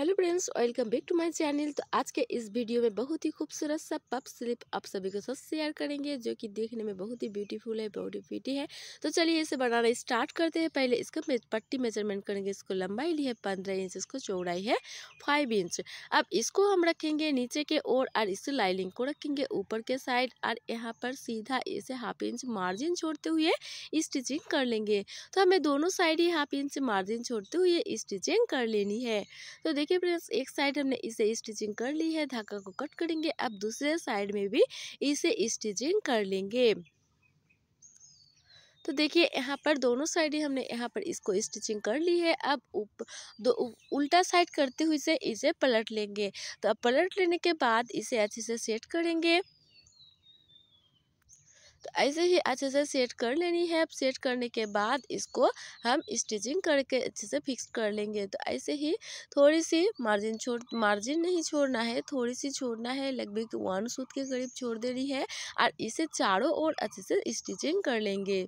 hello friends welcome back to my channel तो आज के इस वीडियो में बहुत ही खूबसूरत सा पप स्लिप आप सभी के साथ शेयर करेंगे जो कि देखने में बहुत ही ब्यूटीफुल है बहुत ही ब्यूटी है तो चलिए इसे बनाना स्टार्ट करते हैं पहले इसका पट्टी मेजरमेंट करेंगे इसको लंबाई ली है पंद्रह इंच इसको चौड़ाई है फाइव इंच अब इसको हम रखेंगे नीचे के ओर और इस लाइनिंग को रखेंगे ऊपर के साइड और यहाँ पर सीधा इसे हाफ इंच मार्जिन छोड़ते हुए स्टिचिंग कर लेंगे तो हमें दोनों साइड ही हाफ इंच मार्जिन छोड़ते हुए स्टिचिंग कर लेनी है तो देखिए देखिए फ्रेंड्स एक साइड हमने इसे स्टिचिंग कर ली है धागा को कट करेंगे अब दूसरे साइड में भी इसे स्टिचिंग कर लेंगे तो देखिए यहाँ पर दोनों साइड ही हमने यहाँ पर इसको स्टिचिंग कर ली है अब उप दो उल्टा साइड करते हुए इसे इसे पलट लेंगे तो अब पलट लेने के बाद इसे अच्छे से सेट करेंगे तो ऐसे ही अच्छे से सेट कर लेनी है अब सेट करने के बाद इसको हम स्टिचिंग करके अच्छे से फिक्स कर लेंगे तो ऐसे ही थोड़ी सी मार्जिन छोड़ मार्जिन नहीं छोड़ना है थोड़ी सी छोड़ना है लगभग वन सूत के करीब छोड़ देनी है और इसे चारों ओर अच्छे से स्टिचिंग कर लेंगे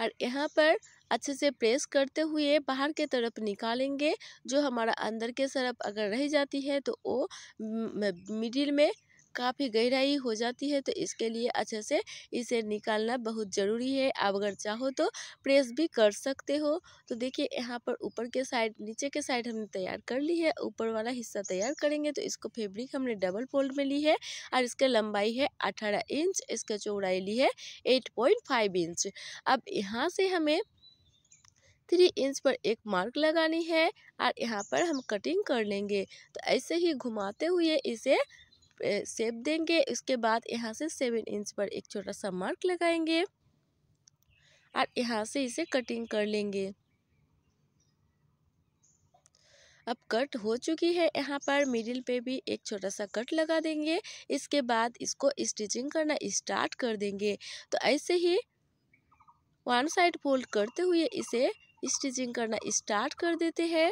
और यहाँ पर अच्छे से प्रेस करते हुए बाहर के तरफ निकालेंगे जो हमारा अंदर के सरफ अगर रह जाती है तो वो मिडिल में काफ़ी गहराई हो जाती है तो इसके लिए अच्छे से इसे निकालना बहुत ज़रूरी है आप अगर चाहो तो प्रेस भी कर सकते हो तो देखिए यहाँ पर ऊपर के साइड नीचे के साइड हमने तैयार कर ली है ऊपर वाला हिस्सा तैयार करेंगे तो इसको फैब्रिक हमने डबल फोल्ड में ली है और इसका लंबाई है अठारह इंच इसका चौड़ाई ली है एट पॉइंट फाइव इंच अब यहाँ से हमें थ्री इंच पर एक मार्क लगानी है और यहाँ पर हम कटिंग कर लेंगे तो ऐसे ही घुमाते हुए इसे सेप देंगे उसके बाद यहाँ से सेवन इंच पर एक छोटा सा मार्क लगाएंगे और यहाँ से इसे कटिंग कर लेंगे अब कट हो चुकी है यहाँ पर मिडिल पे भी एक छोटा सा कट लगा देंगे इसके बाद इसको स्टिचिंग करना स्टार्ट कर देंगे तो ऐसे ही वन साइड फोल्ड करते हुए इसे स्टिचिंग करना स्टार्ट कर देते हैं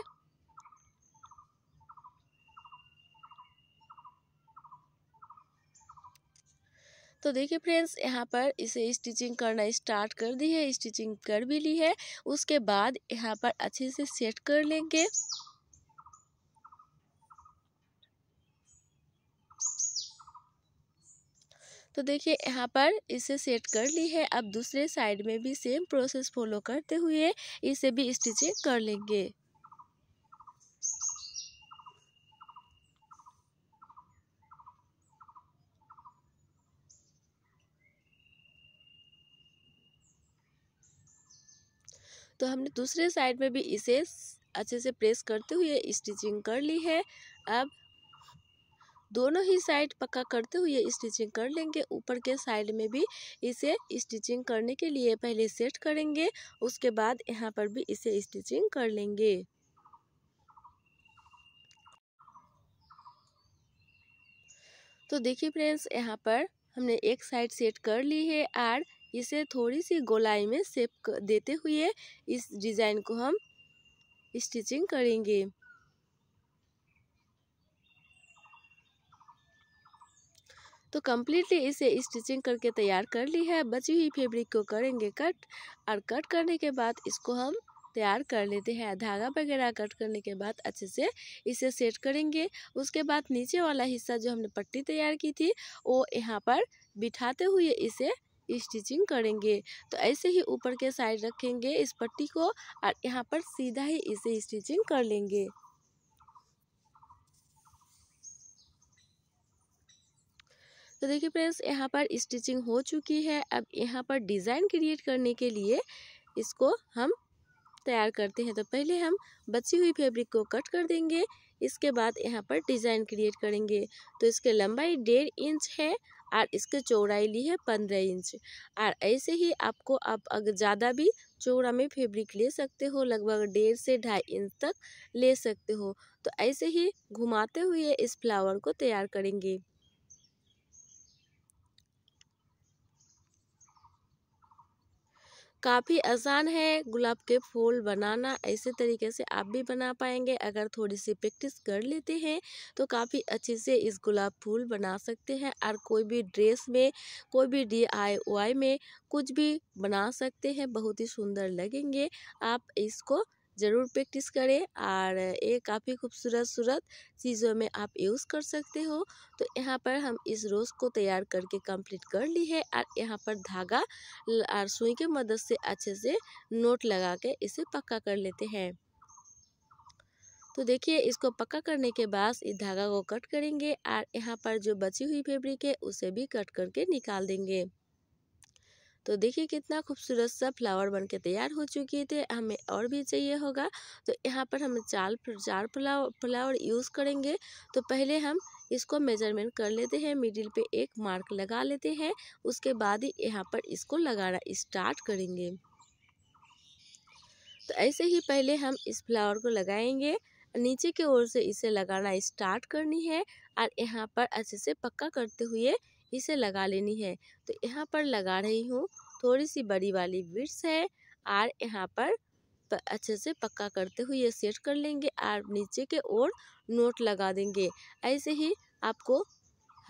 तो देखिए फ्रेंड्स यहाँ पर इसे स्टिचिंग करना स्टार्ट कर दी है स्टिचिंग कर भी ली है उसके बाद यहाँ पर अच्छे से सेट कर लेंगे तो देखिए यहाँ पर इसे सेट कर ली है अब दूसरे साइड में भी सेम प्रोसेस फॉलो करते हुए इसे भी स्टिचिंग कर लेंगे तो हमने दूसरे साइड में भी इसे अच्छे से प्रेस करते हुए स्टिचिंग कर ली है अब दोनों ही साइड पक्का करते हुए स्टिचिंग कर लेंगे ऊपर के साइड में भी इसे स्टिचिंग करने के लिए पहले सेट करेंगे उसके बाद यहाँ पर भी इसे स्टिचिंग कर लेंगे तो देखिए फ्रेंड्स यहाँ पर हमने एक साइड सेट कर ली है और इसे थोड़ी सी गोलाई में सेप देते हुए इस डिज़ाइन को हम स्टिचिंग करेंगे तो कम्प्लीटली इसे स्टिचिंग करके तैयार कर ली है बची हुई फेब्रिक को करेंगे कट और कट करने के बाद इसको हम तैयार कर लेते हैं धागा वगैरह कट करने के बाद अच्छे से इसे सेट करेंगे उसके बाद नीचे वाला हिस्सा जो हमने पट्टी तैयार की थी वो यहाँ पर बिठाते हुए इसे स्टिचिंग करेंगे तो ऐसे ही ऊपर के साइड रखेंगे इस पट्टी को और यहाँ पर सीधा ही इसे स्टिचिंग कर लेंगे तो देखिए फ्रेंड्स यहाँ पर स्टिचिंग हो चुकी है अब यहाँ पर डिज़ाइन क्रिएट करने के लिए इसको हम तैयार करते हैं तो पहले हम बची हुई फैब्रिक को कट कर देंगे इसके बाद यहाँ पर डिज़ाइन क्रिएट करेंगे तो इसके लंबाई डेढ़ इंच है और इसके चौड़ाई ली है पंद्रह इंच और ऐसे ही आपको आप अगर ज़्यादा भी चौड़ा में फैब्रिक ले सकते हो लगभग डेढ़ से ढाई इंच तक ले सकते हो तो ऐसे ही घुमाते हुए इस फ्लावर को तैयार करेंगे काफ़ी आसान है गुलाब के फूल बनाना ऐसे तरीके से आप भी बना पाएंगे अगर थोड़ी सी प्रैक्टिस कर लेते हैं तो काफ़ी अच्छे से इस गुलाब फूल बना सकते हैं और कोई भी ड्रेस में कोई भी डी में कुछ भी बना सकते हैं बहुत ही सुंदर लगेंगे आप इसको ज़रूर प्रैक्टिस करें और ये काफ़ी खूबसूरत सूरत चीज़ों में आप यूज़ कर सकते हो तो यहाँ पर हम इस रोज़ को तैयार करके कंप्लीट कर ली है और यहाँ पर धागा और सुई के मदद से अच्छे से नोट लगा के इसे पक्का कर लेते हैं तो देखिए इसको पक्का करने के बाद इस धागा को कट करेंगे और यहाँ पर जो बची हुई फेब्रिक है उसे भी कट करके निकाल देंगे तो देखिए कितना खूबसूरत सा फ्लावर बन के तैयार हो चुकी थे हमें और भी चाहिए होगा तो यहाँ पर हम चार चार फ्लावर फ्लावर यूज़ करेंगे तो पहले हम इसको मेजरमेंट कर लेते हैं मिडिल पे एक मार्क लगा लेते हैं उसके बाद ही यहाँ पर इसको लगाना इस्टार्ट करेंगे तो ऐसे ही पहले हम इस फ्लावर को लगाएंगे नीचे की ओर से इसे लगाना स्टार्ट करनी है और यहाँ पर अच्छे से पक्का करते हुए इसे लगा लेनी है तो यहाँ पर लगा रही हूँ थोड़ी सी बड़ी वाली बीट्स है और यहाँ पर अच्छे से पक्का करते हुए ये सेट कर लेंगे और नीचे के ओर नोट लगा देंगे ऐसे ही आपको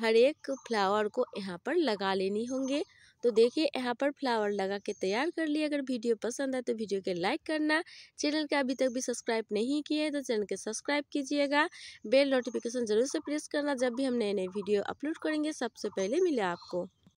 हर एक फ्लावर को यहाँ पर लगा लेनी होंगे तो देखिए यहाँ पर फ्लावर लगा के तैयार कर लिया अगर वीडियो पसंद आए तो वीडियो के लाइक करना चैनल का अभी तक भी सब्सक्राइब नहीं किए तो चैनल के सब्सक्राइब कीजिएगा बेल नोटिफिकेशन जरूर से प्रेस करना जब भी हम नए नए वीडियो अपलोड करेंगे सबसे पहले मिले आपको